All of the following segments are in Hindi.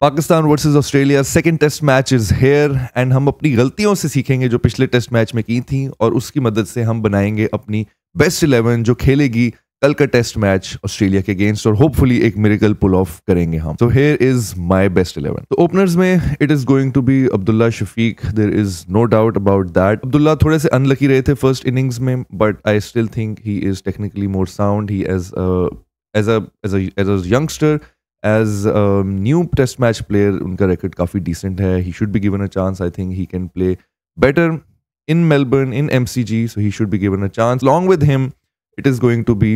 Pakistan versus Australia second test match is here and हम अपनी गलतियों से सीखेंगे जो पिछले टेस्ट मैच में की थी और उसकी मदद से हम बनाएंगे अपनी बेस्ट इलेवन जो खेलेगी कल का टेस्ट मैच ऑस्ट्रेलिया के अगेंस्ट और होपफुली एक मेरिकल पुल ऑफ करेंगे हम so here is my best eleven तो ओपनर्स में it is going to be Abdullah Shafique there is no doubt about that Abdullah थोड़े से अनलकी रहे थे फर्स्ट इनिंग्स में but I still think he is technically more sound he as as a as a as a youngster as a new test match player unka record coffee decent hai. he should be given a chance i think he can play better in melbourne in mcg so he should be given a chance along with him it is going to be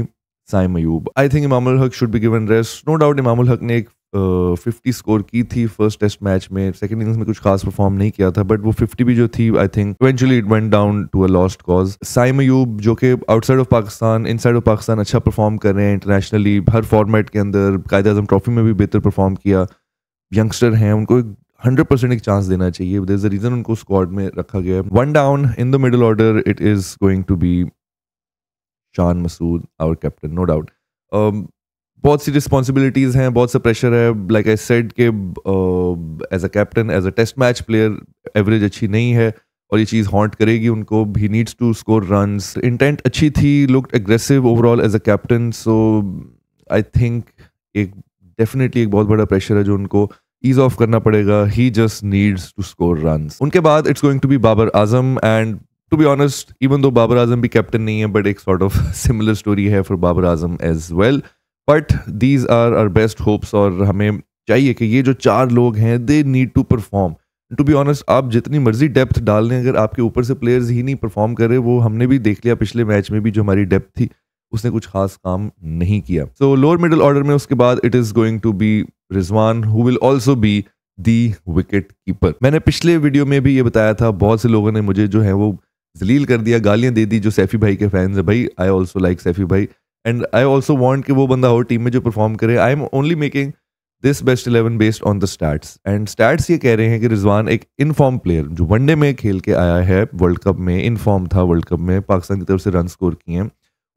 Sai Mayub. I think Imam Al Haq should be given rest. No doubt Imam Al Haq ne fifty score की थी फर्स्ट टेस्ट मैच में सेकेंड इनिंग्स में कुछ खास परफॉर्म नहीं किया था बट वो फिफ्टी भी जो थी I think eventually it went down to a lost cause Saim Ayub जो कि outside of Pakistan inside of Pakistan अच्छा परफॉर्म कर रहे हैं इंटरनेशनली हर फॉर्मेट के अंदर कायद अजम ट्रॉफी में भी बेहतर परफॉर्म किया यंगस्टर हैं उनको एक हंड्रेड परसेंट एक चांस देना चाहिए दर इज अ रीजन उनको स्क्वाड में रखा गया है one down in the middle order it is going to be Shan Masood our captain no doubt बहुत सी रिस्पॉन्सिबिलिटीज़ हैं बहुत सा प्रेशर है लाइक आई सेड के as a captain as a test match player average अच्छी नहीं है और ये चीज़ हॉन्ट करेगी उनको he needs to score run intent अच्छी थी look aggressive overall as a captain so I think एक डेफिनेटली एक बहुत बड़ा प्रेशर है जो उनको ईज ऑफ करना पड़ेगा he just needs to score run उनके बाद it's going to be Babar Azam and to be honest even though Babar Azam भी कैप्टन नहीं है बट एक सॉर्ट ऑफ सिमिलर स्टोरी है for Babar Azam as well well. But these are our best hopes और हमें चाहिए कि ये जो चार लोग हैं they need to perform to be honest आप जितनी मर्जी डेप्थ डाल लें अगर आपके ऊपर से प्लेयर्स ही नहीं परफॉर्म करे वो हमने भी देख लिया पिछले मैच में भी जो हमारी डेप्थ थी उसने कुछ खास काम नहीं किया सो लोअर मिडल ऑर्डर में उसके बाद it is going to be Rizwan who will also be the wicket keeper मैंने पिछले वीडियो में भी ये बताया था बहुत से लोगों ने मुझे जो है वो जलील कर दिया गालियाँ दे दी जो सैफी भाई के फैंस हैं भाई आई ऑल्सो लाइक सैफी भाई एंड आई ऑल्सो वॉन्ट कि वो बंदा हो टीम में जो परफॉर्म करे I am only making this best eleven based on the stats and stats ये कह रहे हैं कि रिजवान एक इनफॉर्म प्लेयर जो वनडे में खेल के आया है वर्ल्ड कप में इनफॉर्म था वर्ल्ड कप में पाकिस्तान की तरफ से रन स्कोर किए हैं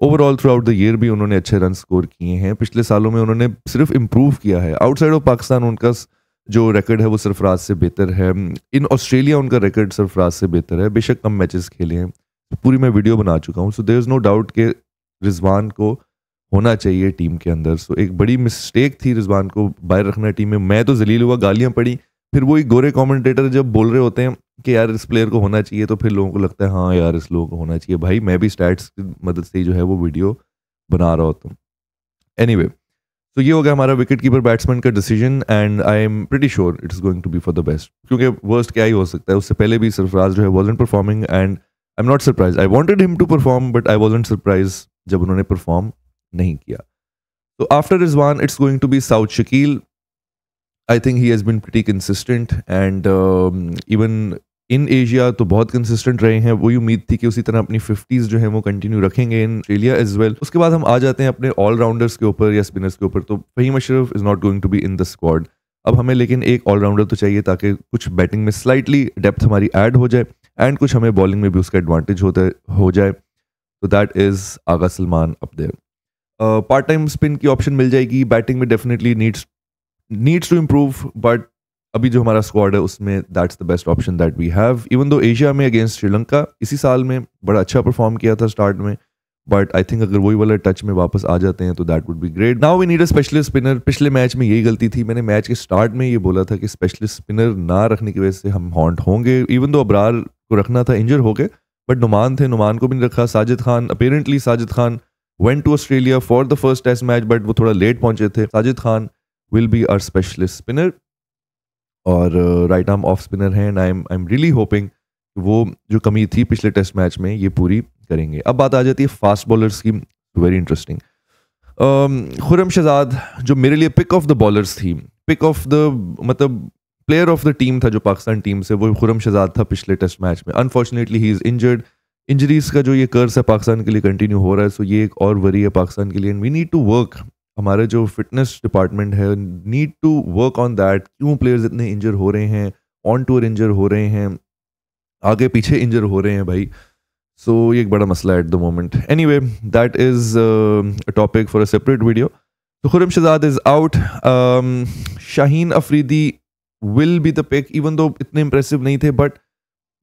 overall throughout the year भी उन्होंने अच्छे रन स्कोर किए हैं पिछले सालों में उन्होंने सिर्फ इम्प्रूव किया है आउटसाइड ऑफ पाकिस्तान उनका जो रिकॉर्ड है वो सरफराज से बेहतर है इन ऑस्ट्रेलिया उनका रिकॉर्ड सरफराज से बेहतर है बेशक कम मैचेस खेले हैं पूरी मैं वीडियो बना चुका हूँ so there is no doubt कि रिजवान को होना चाहिए टीम के अंदर सो एक बड़ी मिस्टेक थी रिजवान को बाहर रखना टीम में मैं तो जलील हुआ गालियाँ पड़ी फिर वही गोरे कमेंटेटर जब बोल रहे होते हैं कि यार इस प्लेयर को होना चाहिए तो फिर लोगों को लगता है हाँ यार इस लोगों को होना चाहिए भाई मैं भी स्टैट्स की मदद से ही जो है वो वीडियो बना रहा होता हूँ एनी तो ये हो गया हमारा विकेट कीपर बैट्समैन का decision and I am pretty sure it's going to be for the best क्योंकि वर्स्ट क्या ही हो सकता है उससे पहले भी सरफराज जो है was performing and I am not surprise I wanted him to perform but I wasn't surprise जब उन्होंने परफॉर्म नहीं किया तो after Rizwan it's going to be Saud Shakeel I think he has been pretty consistent and even in Asia तो बहुत कंसिस्टेंट रहे हैं वही उम्मीद थी कि उसी तरह अपनी फिफ्टीज़ जो है वो कंटिन्यू रखेंगे इन ऑस्ट्रेलिया एज वेल उसके बाद हम आ जाते हैं अपने ऑलराउंडर्स के ऊपर या स्पिनर्स के ऊपर तो Faheem Ashraf is not going to be in the squad अब हमें लेकिन एक ऑलराउंडर तो चाहिए ताकि कुछ बैटिंग में स्लाइटली डेप्थ हमारी ऐड हो जाए एंड कुछ हमें बॉलिंग में भी उसका एडवांटेज होता हो जाए तो that is Agha Salman up there part time spin की ऑप्शन मिल जाएगी बैटिंग में definitely needs needs to improve but अभी जो हमारा स्क्वाड है उसमें that's the best option that we have even though Asia में अगेंस्ट श्रीलंका इसी साल में बड़ा अच्छा परफॉर्म किया था स्टार्ट में बट आई थिंक अगर वही वाला टच में वापस आ जाते हैं तो that would be great now we need a specialist spinner पिछले मैच में यही गलती थी मैंने मैच के स्टार्ट में ये बोला था कि स्पेशलिस्ट स्पिनर ना रखने की वजह से हम हॉन्ट होंगे इवन दो अबरार को रखना था इंजर हो गए बट नुमान थे नुमान को भी नहीं रखा Sajid Khan apparently Sajid Khan went to Australia for the first test match but वो थोड़ा लेट पहुंचे थे Sajid Khan will be our specialist spinner और राइट आर्म ऑफ स्पिनर हैं I am I am really hoping वो जो कमी थी पिछले टेस्ट मैच में ये पूरी करेंगे अब बात आ जाती है फास्ट बॉलर्स की very interesting um, Khurram Shahzad जो मेरे लिए पिक ऑफ द बॉलर्स थी पिक ऑफ द मतलब प्लेयर ऑफ द टीम था जो पाकिस्तान टीम से वो खुरम शहजाद था पिछले टेस्ट मैच में unfortunately he is injured injuries का जो ये कर्स है पाकिस्तान के लिए कंटिन्यू हो रहा है सो ये एक और वरी है पाकिस्तान के लिए and we need to work हमारे जो फिटनेस डिपार्टमेंट है need to work on that क्यों प्लेयर्स इतने इंजर हो रहे हैं ऑन टूर इंजर हो रहे हैं आगे पीछे इंजर हो रहे हैं भाई सो so, ये एक बड़ा मसला है at the moment anyway that is topic for a separate video तो Khurram Shahzad is out Shaheen Afridi will be the pick even though इतने इंप्रेसिव नहीं थे बट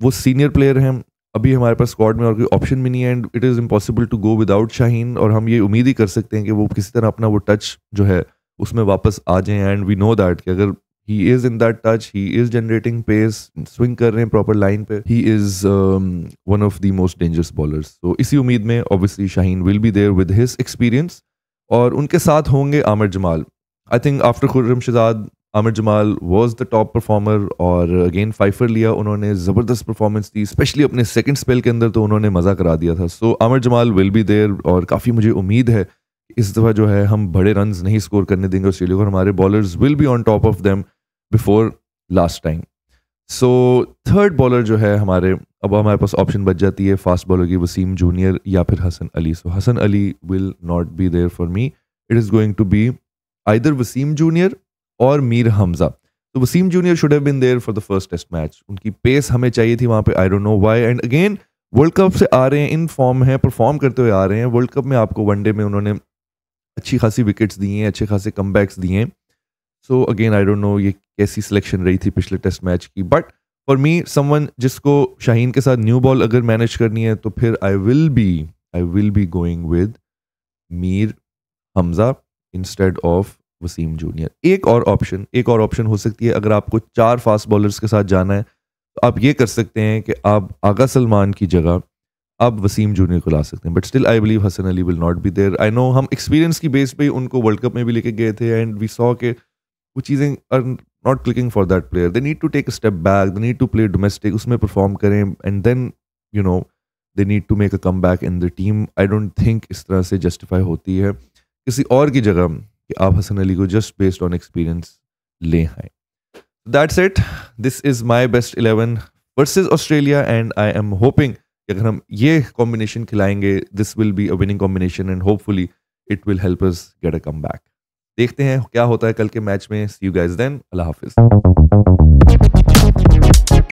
वो सीनियर प्लेयर हैं अभी हमारे पास स्क्वाड में और कोई ऑप्शन भी नहीं है and it is impossible to go without Shaheen और हम ये उम्मीद ही कर सकते हैं कि वो किसी तरह अपना वो टच जो है उसमें वापस आ जाए एंड वी नो दैट कि अगर he is in that touch he is generating pace swing कर रहे हैं प्रॉपर लाइन पर he is one of the most dangerous bowlers तो इसी उम्मीद में obviously Shaheen will be there with his experience और उनके साथ होंगे Aamir Jamal I think after Khurram Shahzad Aamir Jamal was the top performer और अगेन फाइफर लिया उन्होंने ज़बरदस्त परफॉर्मेंस दी स्पेशली अपने सेकंड स्पेल के अंदर तो उन्होंने मज़ा करा दिया था so so, Aamir Jamal will be there और काफ़ी मुझे उम्मीद है इस दफ़ा जो है हम बड़े रन नहीं स्कोर करने देंगे ऑस्ट्रेलिया को और हमारे bowlers will be on top of them before last time so third bowler जो है हमारे अब हमारे पास ऑप्शन बच जाती है फास्ट बॉलर की वसीम जूनियर या फिर Hasan Ali so so, Hasan Ali will not be there for me it is going to be either Waseem junior और मीर हमजा तो Waseem junior should have been there for the first test match उनकी पेस हमें चाहिए थी वहां पे I don't know why and again world cup से आ रहे हैं इन फॉर्म है परफॉर्म करते हुए आ रहे हैं वर्ल्ड कप में आपको वनडे में उन्होंने अच्छी खासी विकेट्स दी हैं अच्छे खासे कम दिए हैं so again I don't know ये कैसी सिलेक्शन रही थी पिछले टेस्ट मैच की बट फॉर मी समवन जिसको शाहीन के साथ न्यू बॉल अगर मैनेज करनी है तो फिर I will be I will be going with Mir Hamza instead of Wasim junior एक और ऑप्शन एक और ऑप्शन हो सकती है अगर आपको चार फास्ट बॉलर्स के साथ जाना है तो आप ये कर सकते हैं कि आप आगा सलमान की जगह आप वसीम जूनियर को ला सकते हैं but still I believe Hasan Ali will not be there I know हम एक्सपीरियंस की बेस पे ही उनको वर्ल्ड कप में भी लेके गए थे एंड वी सॉ के वो चीज़ें are not clicking for that player they need to take a step back they need to play domestic उसमें परफॉर्म करें and then you know they need to make a comeback in the team I don't think इस तरह से जस्टिफाई होती है किसी और की जगह कि आप हसन अली को जस्ट बेस्ड ऑन एक्सपीरियंस ले आए that's it this is my best eleven versus Australia and I am hoping अगर हम ये कॉम्बिनेशन खिलाएंगे this will be a winning combination and hopefully it will help us get a comeback देखते हैं क्या होता है कल के मैच में सी यू गाइस देन अल्लाह हाफिज़